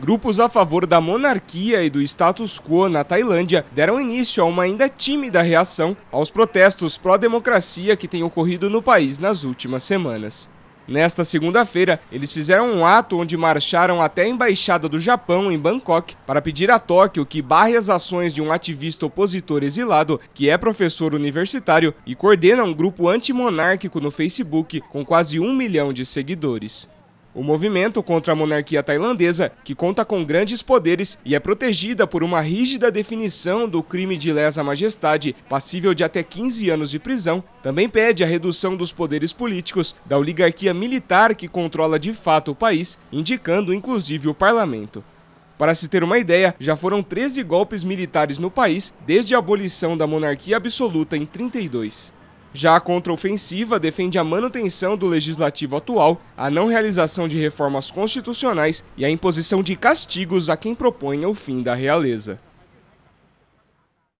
Grupos a favor da monarquia e do status quo na Tailândia deram início a uma ainda tímida reação aos protestos pró-democracia que têm ocorrido no país nas últimas semanas. Nesta segunda-feira, eles fizeram um ato onde marcharam até a embaixada do Japão em Bangkok para pedir a Tóquio que barre as ações de um ativista opositor exilado, que é professor universitário e coordena um grupo antimonárquico no Facebook com quase um milhão de seguidores. O movimento contra a monarquia tailandesa que conta com grandes poderes e é protegida por uma rígida definição do crime de lesa majestade, passível de até 15 anos de prisão, também pede a redução dos poderes políticos da oligarquia militar que controla de fato o país, indicando inclusive o parlamento. Para se ter uma ideia, já foram 13 golpes militares no país desde a abolição da monarquia absoluta em 32. Já a contraofensiva defende a manutenção do legislativo atual, a não realização de reformas constitucionais e a imposição de castigos a quem proponha o fim da realeza.